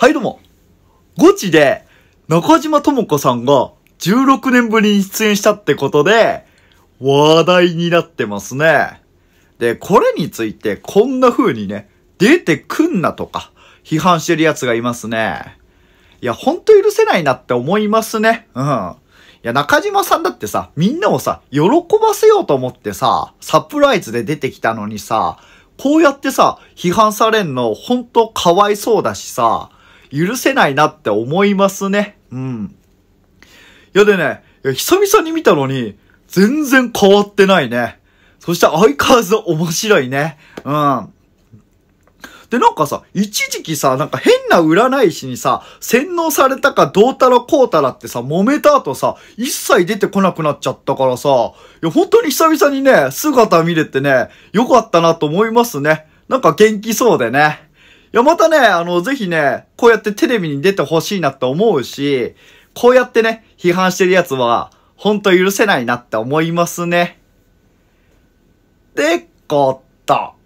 はいどうも。ゴチで中島智子さんが16年ぶりに出演したってことで話題になってますね。で、これについてこんな風にね、出てくんなとか批判してる奴がいますね。いや、ほんと許せないなって思いますね。うん。いや、中島さんだってさ、みんなをさ、喜ばせようと思ってさ、サプライズで出てきたのにさ、こうやってさ、批判されんのほんとかわいそうだしさ、許せないなって思いますね。うん。いやでね、久々に見たのに、全然変わってないね。そして相変わらず面白いね。うん。で、なんかさ、一時期さ、なんか変な占い師にさ、洗脳されたかどうたらこうたらってさ、揉めた後さ、一切出てこなくなっちゃったからさ、いや、本当に久々にね、姿見れてね、よかったなと思いますね。なんか元気そうでね。いや、またね、あの、ぜひね、こうやってテレビに出てほしいなって思うし、こうやってね、批判してるやつは、ほんと許せないなって思いますね。で、こと。